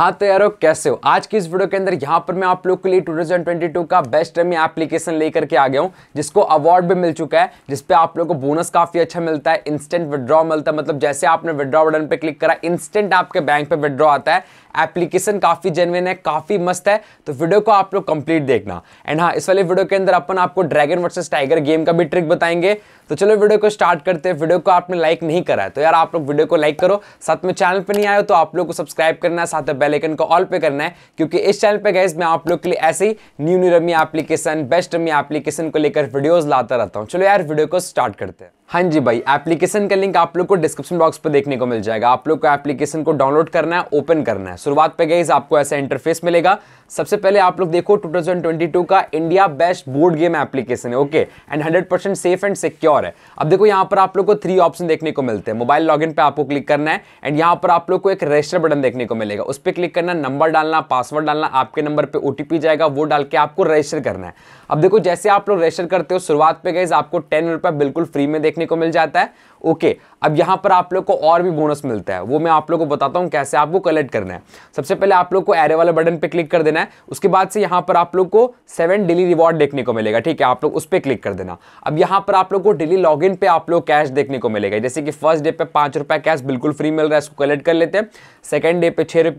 हाँ तो यारो कैसे हो आज की इस वीडियो के अंदर यहाँ पर मैं आप लोग के लिए 2022 का बेस्ट रमी एप्लीकेशन लेकर के आ गया हूँ जिसको अवार्ड भी मिल चुका है जिसपे आप लोग को बोनस काफी अच्छा मिलता है इंस्टेंट विड्रॉ मिलता है मतलब जैसे आपने विड्रॉ बटन पे क्लिक करा इंस्टेंट आपके बैंक पे विड्रॉ आता है एप्लीकेशन काफ़ी जेनविन है काफ़ी मस्त है तो वीडियो को आप लोग कंप्लीट देखना एंड हाँ इस वाले वीडियो के अंदर अपन आपको ड्रैगन वर्सेस टाइगर गेम का भी ट्रिक बताएंगे तो चलो वीडियो को स्टार्ट करते हैं वीडियो को आपने लाइक नहीं करा है तो यार आप लोग वीडियो को लाइक करो साथ में चैनल पर नहीं आए तो आप लोग को सब्सक्राइब करना है साथ में बेलाइकन को ऑल पे करना है क्योंकि इस चैनल पर गैस मैं आप लोग के लिए ऐसे ही new new rummy application best rummy application को लेकर वीडियोज़ लाता रहता हूँ चलो यार वीडियो को स्टार्ट करते हैं हाँ जी भाई एप्लीकेशन का लिंक आप लोग को डिस्क्रिप्शन बॉक्स पर देखने को मिल जाएगा आप लोग को एप्लीकेशन को डाउनलोड करना है ओपन करना है शुरुआत पे गई आपको ऐसा इंटरफेस मिलेगा सबसे पहले आप लोग देखो 2022 का India best board game application है okay and 100% safe and secure है अब देखो यहाँ पर आप लोग को थ्री ऑप्शन देखने को मिलते हैं मोबाइल लॉगिन पे आपको क्लिक करना है एंड यहाँ पर आप लोग को एक रजिस्टर बटन देखने को मिलेगा उस पर क्लिक करना नंबर डालना पासवर्ड डालना आपके नंबर पर ओ जाएगा वो डाल के आपको रजिस्टर करना है अब देखो जैसे आप लोग रजिस्टर करते हो शुरुआत पे गए आपको टेन बिल्कुल फ्री में देखने देखने को मिल जाता है ओके अब यहां पर आप लोग को और भी बोनस मिलता है वो मैं आप लोग को बताता हूं कैसे आपको कलेक्ट करना है सबसे पहले आप लोग को एरे वाले बटन पे क्लिक कर देना है उसके बाद से यहां पर आप लोग को सेवन डेली रिवॉर्ड देखने को मिलेगा ठीक है आप लोग उस पर क्लिक कर देना अब यहां पर आप लोग को डेली लॉग पे आप लोग कैश देखने को मिलेगा जैसे कि फर्स्ट डे पे पांच कैश बिल्कुल फ्री मिल रहा है इसको कलेक्ट कर लेते हैं सेकेंड डे पे छह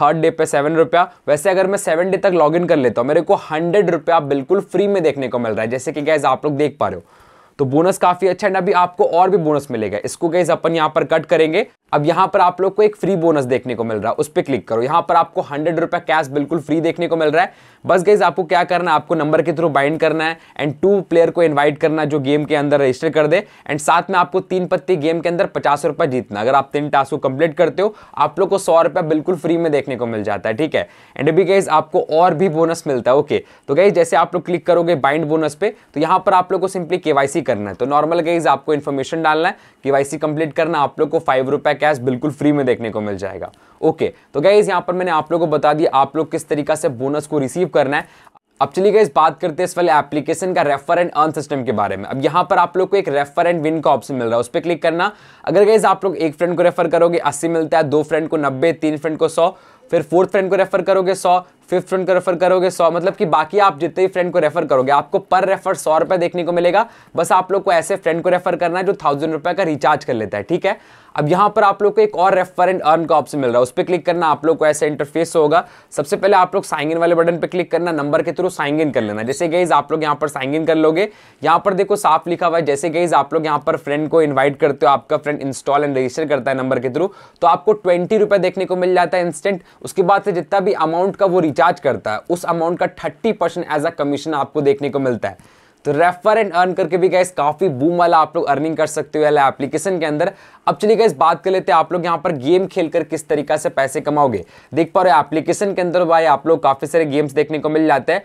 थर्ड डे पे सेवन रुपया वैसे अगर मैं सेवन डे तक लॉगिन कर लेता हूँ मेरे को हंड्रेड रुपया बिल्कुल फ्री में देखने को मिल रहा है जैसे कि गैस आप लोग देख पा रहे हो तो बोनस काफी अच्छा एंड अभी आपको और भी बोनस मिलेगा इसको गैस अपन यहाँ पर कट करेंगे अब यहाँ पर आप लोग को एक फ्री बोनस देखने को मिल रहा है उस पर क्लिक करो यहाँ पर आपको हंड्रेड रुपया कैश बिल्कुल फ्री देखने को मिल रहा है बस गैस आपको क्या करना है आपको नंबर के थ्रू बाइंड करना है एंड टू प्लेयर को इन्वाइट करना है जो गेम के अंदर रजिस्टर कर दे एंड साथ में आपको तीन पत्ती गेम के अंदर पचास रुपया जीतना अगर आप तीन टास्क को कंप्लीट करते हो आप लोग को सौ रुपया बिल्कुल फ्री में देखने को मिल जाता है ठीक है एंड अभी गैस आपको और भी बोनस मिलता है ओके तो गैस जैसे आप लोग क्लिक करोगे बाइंड बोनस पे तो यहाँ पर आप लोग को सिंपली केवाईसी करना है तो नॉर्मल केस आपको इन्फॉर्मेशन डालना है के वाई कंप्लीट करना आप लोग को फाइव रुपये कैश बिल्कुल फ्री में देखने को मिल जाएगा ओके तो गाइज यहाँ पर मैंने आप लोग को बता दिया आप लोग किस तरीका से बोनस को रिसीव करना है अब चलिए गाइज बात करते हैं इस वाले एप्लीकेशन का रेफर एंड अर्न सिस्टम के बारे में अब यहाँ पर आप लोग को एक रेफर एंड विन का ऑप्शन मिल रहा है उस पर क्लिक करना अगर गाइज आप लोग एक फ्रेंड को रेफर करोगे अस्सी मिलता है दो फ्रेंड को नब्बे तीन फ्रेंड को सौ फिर फोर्थ फ्रेंड को रेफर करोगे सौ फिफ्थ फ्रेंड को रेफर करोगे सौ मतलब कि बाकी आप जितने भी फ्रेंड को रेफर करोगे आपको पर रेफर सौ रुपये देखने को मिलेगा बस आप लोग को ऐसे फ्रेंड को रेफर करना है जो थाउजेंड रुपये का रिचार्ज कर लेता है ठीक है अब यहाँ पर आप लोग को एक और रेफर एंड अर्न का ऑप्शन मिल रहा है उस पर क्लिक करना आप लोग को ऐसे इंटरफेस होगा सबसे पहले आप लोग साइन इन वाले बटन पर क्लिक करना नंबर के थ्रू साइन इन कर लेना जैसे गईज आप लोग यहाँ पर साइन इन कर लोगे यहाँ पर देखो साफ लिखा हुआ है जैसे गईज आप लोग यहाँ पर फ्रेंड को इन्वाइट करते हो आपका फ्रेंड इंस्टॉल एंड रजिस्टर करता है नंबर के थ्रू तो आपको ट्वेंटी देखने को मिल जाता है इंस्टेंट उसके बाद से जितना भी अमाउंट का वो रिचार्ज करता है उस अमाउंट का thirty percent as a commission आपको देखने को मिलता है तो रेफर एंड अर्न करके भी गैस काफ़ी बूम वाला आप लोग अर्निंग कर सकते हो वाला एप्लीकेशन के अंदर अब चलिए गैस बात कर लेते हैं आप लोग यहाँ पर गेम खेल कर किस तरीका से पैसे कमाओगे देख पा रहे हो एप्लीकेशन के अंदर भाई आप लोग काफ़ी सारे गेम्स देखने को मिल जाते हैं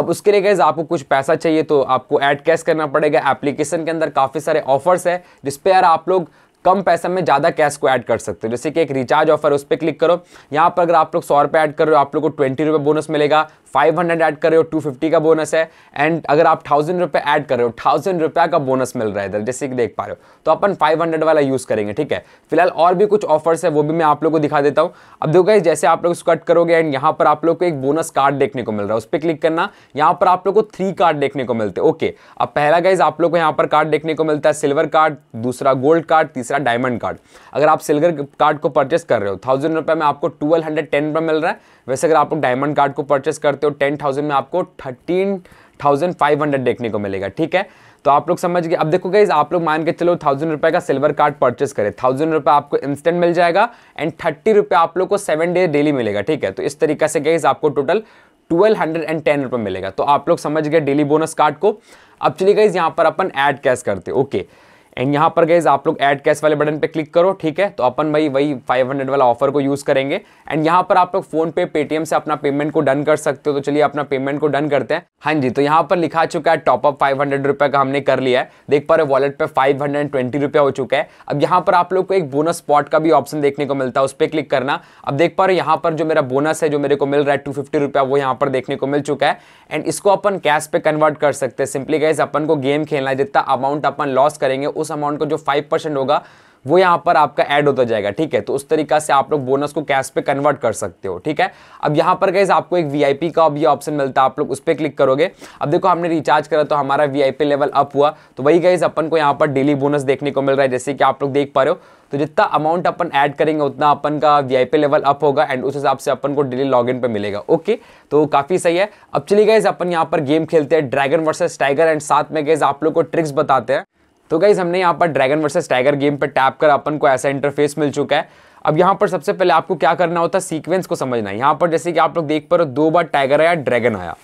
अब उसके लिए गैस आपको कुछ पैसा चाहिए तो आपको ऐड कैश करना पड़ेगा एप्लीकेशन के अंदर काफ़ी सारे ऑफर्स है जिसपे यार आप लोग कम पैसे में ज़्यादा कैश को ऐड कर सकते हो जैसे कि एक रिचार्ज ऑफर उस पर क्लिक करो यहाँ पर अगर आप लोग सौ रुपये ऐड कर रहे हो आप लोग को ट्वेंटी रुपये बोनस मिलेगा फाइव हंड्रेड ऐड कर रहे हो टू फिफ्टी का बोनस है एंड अगर आप थाउजेंड रुपये ऐड कर रहे हो थाउजेंड रुपया का बोनस मिल रहा है इधर जैसे कि देख पा रहे हो तो अपन फाइव हंड्रेड वाला यूज़ करेंगे ठीक है फिलहाल और भी कुछ ऑफर्स है वो भी मैं आप लोग को दिखा देता हूँ अब देखो जैसे आप लोग कट करोगे एंड यहाँ पर आप लोग को एक बोनस कार्ड देखने को मिल रहा है उस पर क्लिक करना यहाँ पर आप लोग को थ्री कार्ड देखने को मिलते ओके अब पहला गाइज आप लोग को यहाँ पर कार्ड देखने को मिलता है सिल्वर कार्ड दूसरा गोल्ड कार्ड तीसरा तीसरा डायमंड कार्ड अगर आप सिल्वर कार्ड को परचेस कर रहे हो थाउजेंड रुपये में आपको ट्वेल्व हंड्रेड टेन रुपये मिल रहा है वैसे अगर आप डायमंड कार्ड को परचेस करते हो टेन थाउजेंड में आपको थर्टीन थाउजेंड फाइव हंड्रेड देखने को मिलेगा ठीक है तो आप लोग समझ गए अब देखो गाइज आप लोग मान के चलो थाउजेंड रुपये का सिल्वर कार्ड परचेस करें थाउजेंड रुपये आपको इंस्टेंट मिल जाएगा एंड थर्टी रुपये आप लोग को सेवन डे डेली मिलेगा ठीक है तो इस तरीके से गाइज आपको total twelve hundred and ten रुपये मिलेगा तो आप लोग समझ गए डेली बोनस कार्ड को अब चलिए गाइज यहाँ पर अपन ऐड कैश करते ओके okay. एंड यहाँ पर गए आप लोग ऐड कैश वाले बटन पे क्लिक करो ठीक है तो अपन भाई वही 500 वाला ऑफर को यूज़ करेंगे एंड यहाँ पर आप लोग फोन पे पेटीएम से अपना पेमेंट को डन कर सकते हो तो चलिए अपना पेमेंट को डन करते हैं हाँ जी तो यहाँ पर लिखा चुका है टॉपअप फाइव हंड्रेड का हमने कर लिया है देख पा रहे वॉलेट पे फाइव हंड्रेड ट्वेंटी रुपया हो चुका है अब यहाँ पर आप लोग को एक बोनस स्पॉट का भी ऑप्शन देखने को मिलता है उस पर क्लिक करना अब देख पा रहे यहाँ पर जो मेरा बोनस है जो मेरे को मिल रहा है टू फिफ्टी रुपया वो यहाँ पर देखने को मिल चुका है एंड इसको अपन कैश पे कन्वर्ट कर सकते हैं सिंपली गाइज अपन को गेम खेलना है जितना अमाउंट अपन लॉस करेंगे उस अमाउंट का जो फाइव परसेंट होगा वो यहाँ पर आपका ऐड होता जाएगा ठीक है तो उस तरीका से आप लोग बोनस को कैश पे कन्वर्ट कर सकते हो ठीक है अब यहाँ पर गैस आपको एक वीआईपी का अब ये ऑप्शन मिलता है आप लोग उस पर क्लिक करोगे अब देखो हमने रिचार्ज करा तो हमारा वीआईपी लेवल अप हुआ तो वही गैस अपन को यहाँ पर डेली बोनस देखने को मिल रहा है जैसे कि आप लोग देख पा रहे हो तो जितना अमाउंट अपन ऐड करेंगे उतना अपन का वीआईपी लेवल अप होगा एंड उस हिसाब से अपन को डेली लॉगिन पे मिलेगा ओके तो काफ़ी सही है अब चलिए गए अपन यहाँ पर गेम खेलते हैं ड्रैगन वर्सेस टाइगर एंड साथ में गए आप लोग को ट्रिक्स बताते हैं तो गाइज हमने यहाँ पर ड्रैगन वर्सेस टाइगर गेम पर टैप कर अपन को ऐसा इंटरफेस मिल चुका है अब यहाँ पर सबसे पहले आपको क्या करना होता है सीक्वेंस को समझना है यहाँ पर जैसे कि आप लोग देख पा रहे हो दो बार टाइगर आया ड्रैगन आया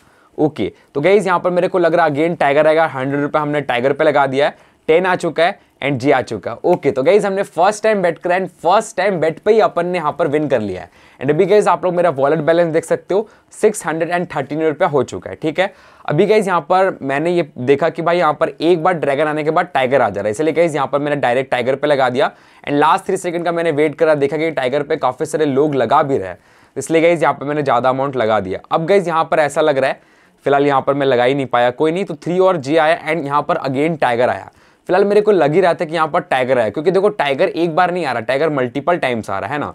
ओके तो गाइज यहाँ पर मेरे को लग रहा है अगेन टाइगर आएगा हंड्रेड रुपये हमने टाइगर पर लगा दिया है टेन आ चुका है एंड जी आ चुका ओके तो गाइज हमने फर्स्ट टाइम बेट करा एंड फर्स्ट टाइम बेट पे ही अपन ने यहाँ पर विन कर लिया है एंड अभी गाइज आप लोग मेरा वॉलेट बैलेंस देख सकते हो सिक्स हंड्रेड एंड थर्टीन रुपया हो चुका है ठीक है अभी गाइज यहाँ पर मैंने ये देखा कि भाई यहाँ पर एक बार ड्रैगन आने के बाद टाइगर आ जा रहा है इसलिए गाइज यहाँ पर मैंने डायरेक्ट टाइगर पर लगा दिया एंड लास्ट थ्री सेकंड का मैंने वेट करा देखा कि टाइगर पर काफ़ी सारे लोग लगा भी रहे इसलिए गाइज यहाँ पर मैंने ज़्यादा अमाउंट लगा दिया अब गाइज यहाँ पर ऐसा लग रहा है फिलहाल यहाँ पर मैं लगा ही नहीं पाया कोई नहीं तो थ्री और जी आया एंड यहाँ पर अगेन टाइगर आया फिलहाल मेरे को लग ही रहा था कि यहाँ पर टाइगर आया क्योंकि देखो टाइगर एक बार नहीं आ रहा टाइगर मल्टीपल टाइम्स आ रहा है ना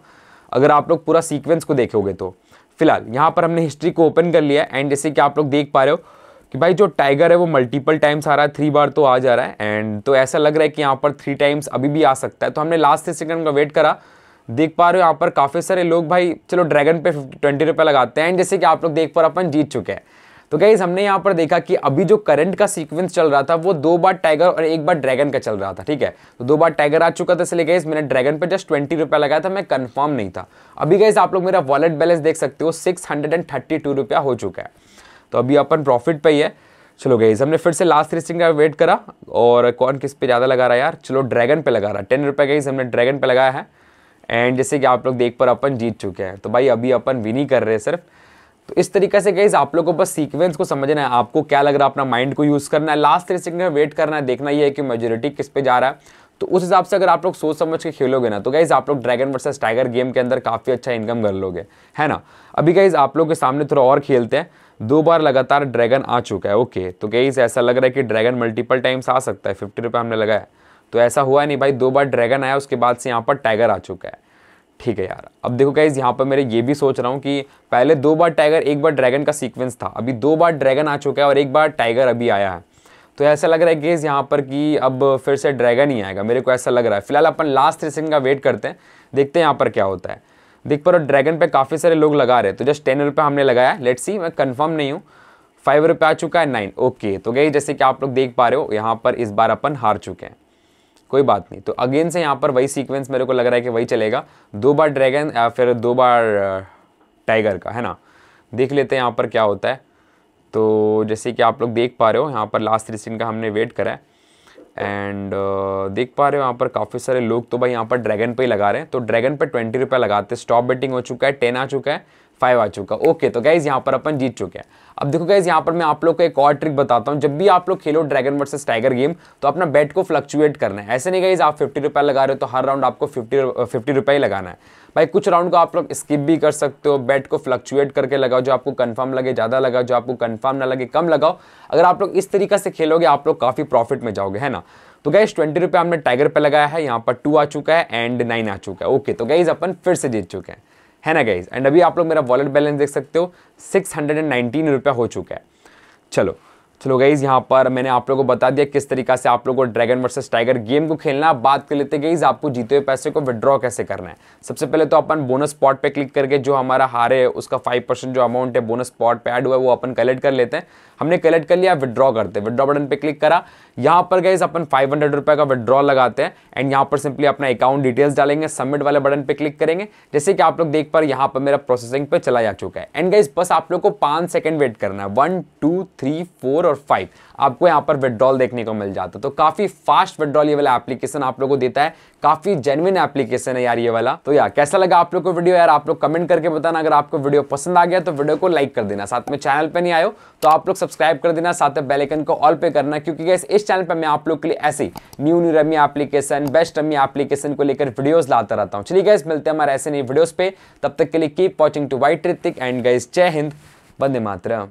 अगर आप लोग पूरा सीक्वेंस को देखोगे तो फिलहाल यहाँ पर हमने हिस्ट्री को ओपन कर लिया एंड जैसे कि आप लोग देख पा रहे हो कि भाई जो टाइगर है वो मल्टीपल टाइम्स आ रहा है थ्री बार तो आ जा रहा है एंड तो ऐसा लग रहा है कि यहाँ पर थ्री टाइम्स अभी भी आ सकता है तो हमने लास्ट सेकंड का वेट करा देख पा रहे हो यहाँ पर काफ़ी सारे लोग भाई चलो ड्रैगन पे ट्वेंटी रुपये लगाते हैं एंड जैसे कि आप लोग देख पा रहे अपन जीत चुके हैं तो गाइज हमने यहाँ पर देखा कि अभी जो करंट का सीक्वेंस चल रहा था वो दो बार टाइगर और एक बार ड्रैगन का चल रहा था ठीक है तो दो बार टाइगर आ चुका था इसलिए गाइज मैंने ड्रैगन पर जस्ट ट्वेंटी रुपया लगाया था मैं कन्फर्म नहीं था अभी गाइज आप लोग मेरा वॉलेट बैलेंस देख सकते हो six hundred and thirty two रुपया हो चुका है तो अभी अपन प्रॉफिट पर ही है चलो गई हमने फिर से लास्ट रेसिंग का वेट करा और कौन किस पे ज़्यादा लगा रहा है यार चलो ड्रैगन पे लगा रहा है टेन रुपये गई हमने ड्रैगन पे लगाया है एंड जैसे कि आप लोग देख पर अपन जीत चुके हैं तो भाई अभी अपन विन ही कर रहे हैं सिर्फ तो इस तरीके से गई आप लोगों को बस सीक्वेंस को समझना है आपको क्या लग रहा है अपना माइंड को यूज़ करना है लास्ट थ्री सेकंड में वेट करना है देखना ये है कि मेजोरिटी किस पे जा रहा है तो उस हिसाब से अगर आप लोग सोच समझ के खेलोगे ना तो गाइज आप लोग ड्रैगन वर्सेस टाइगर गेम के अंदर काफ़ी अच्छा इनकम कर लोगे है ना अभी गाइज आप लोग के सामने थोड़ा और खेलते हैं दो बार लगातार ड्रैगन आ चुका है ओके तो गाइज ऐसा लग रहा है कि ड्रैगन मल्टीपल टाइम्स आ सकता है फिफ्टी रुपये हमने लगाया तो ऐसा हुआ नहीं भाई दो बार ड्रैगन आया उसके बाद से यहाँ पर टाइगर आ चुका है ठीक है यार अब देखो गाइज यहाँ पर मेरे ये भी सोच रहा हूँ कि पहले दो बार टाइगर एक बार ड्रैगन का सीक्वेंस था अभी दो बार ड्रैगन आ चुका है और एक बार टाइगर अभी आया है तो ऐसा लग रहा है गेज यहाँ पर कि अब फिर से ड्रैगन ही आएगा मेरे को ऐसा लग रहा है फिलहाल अपन लास्ट थ्री सेकंड का वेट करते हैं देखते हैं यहाँ पर क्या होता है देख पर ड्रैगन पे काफ़ी सारे लोग लगा रहे हैं तो जस्ट टेन रुपये हमने लगाया लेट्स सी मैं कंफर्म नहीं हूँ फाइव रुपये आ चुका है नाइन ओके तो गई जैसे कि आप लोग देख पा रहे हो यहाँ पर इस बार अपन हार चुके हैं कोई बात नहीं तो अगेन से यहाँ पर वही सीक्वेंस मेरे को लग रहा है कि वही चलेगा दो बार ड्रैगन या फिर दो बार टाइगर का है ना देख लेते हैं यहाँ पर क्या होता है तो जैसे कि आप लोग देख पा रहे हो यहाँ पर लास्ट थ्री सीन का हमने वेट करा है एंड uh, देख पा रहे हो यहाँ पर काफ़ी सारे लोग तो भाई यहाँ पर ड्रैगन पे ही लगा रहे हैं तो ड्रैगन पे ट्वेंटी रुपये लगाते स्टॉप बेटिंग हो चुका है टेन आ चुका है फाइव आ चुका ओके तो गाइज यहाँ पर अपन जीत चुके हैं अब देखो गाइज यहाँ पर मैं आप लोग को एक और ट्रिक बताता हूँ जब भी आप लोग खेलो ड्रैगन वर्सेस टाइगर गेम तो अपना बेट को फ्लक्चुएट करना है ऐसे नहीं गाइज आप फिफ्टी रुपये लगा रहे हो तो हर राउंड आपको फिफ्टी फिफ्टी रुपये ही लगाना है भाई कुछ राउंड को आप लोग स्किप भी कर सकते हो बेट को फ्लक्चुएट करके लगाओ जो आपको कन्फर्म लगे ज़्यादा लगाओ जो आपको कन्फर्म ना लगे कम लगाओ अगर आप लोग इस तरीका से खेलोगे आप लोग काफ़ी प्रॉफिट में जाओगे है ना तो गाइज ट्वेंटी रुपये हमने टाइगर पर लगाया है यहाँ पर टू आ चुका है एंड नाइन आ चुका है ओके तो गाइज अपन फिर से जीत चुके हैं है ना गाइज एंड अभी आप लोग मेरा वॉलेट बैलेंस देख सकते हो सिक्स हंड्रेड एंड नाइनटीन रुपया हो चुका है चलो चलो गाइज यहाँ पर मैंने आप लोगों को बता दिया किस तरीका से आप लोगों को ड्रैगन वर्सेस टाइगर गेम को खेलना बात कर लेते गाइज आपको जीते हुए पैसे को विड्रॉ कैसे करना है सबसे पहले तो अपन बोनस स्पॉट पे क्लिक करके जो हमारा हारे है उसका फाइव परसेंट जो अमाउंट है बोनस स्पॉट पे ऐड हुआ है वो अपन कलेक्ट कर लेते हैं हमने कलेक्ट कर लिया विद्रॉ करते हैं विद्रॉ बटन पे क्लिक करा यहाँ पर गए अपन फाइव हंड्रेड रुपये का विड्रॉ लगाते हैं एंड यहाँ पर सिंपली अपना अकाउंट डिटेल्स डालेंगे सबमिट वाले बटन पे क्लिक करेंगे जैसे कि आप लोग देख पा यहाँ पर मेरा प्रोसेसिंग पे चला जा चुका है एंड गए बस आप लोग को पाँच सेकेंड वेट करना है वन टू थ्री फोर और फाइव आपको यहाँ पर विद्रॉल देखने को मिल जाता है तो काफ़ी फास्ट विद्रॉल ये वाला एप्लीकेशन आप लोग को देता है काफी जेनविन एप्लीकेशन है यार ये वाला तो यार कैसा लगा आप लोग को वीडियो यार आप लोग कमेंट करके बताना अगर आपको वीडियो पसंद आ गया तो वीडियो को लाइक कर देना साथ में चैनल पर नहीं आयो तो आप लोग सब्सक्राइब कर देना साथ में बेलेकन को ऑल पे करना क्योंकि इस चैनल पर मैं आप लोग के लिए ऐसी new new rummy application best rummy application को लेकर वीडियोज लाता रहता हूँ चलिए गैस मिलते हैं हमारे ऐसे नई वीडियोज पे तब तक के लिए कीप वॉचिंग टू वाइट ऋतिक एंड गैस जय हिंद बंदे मातरम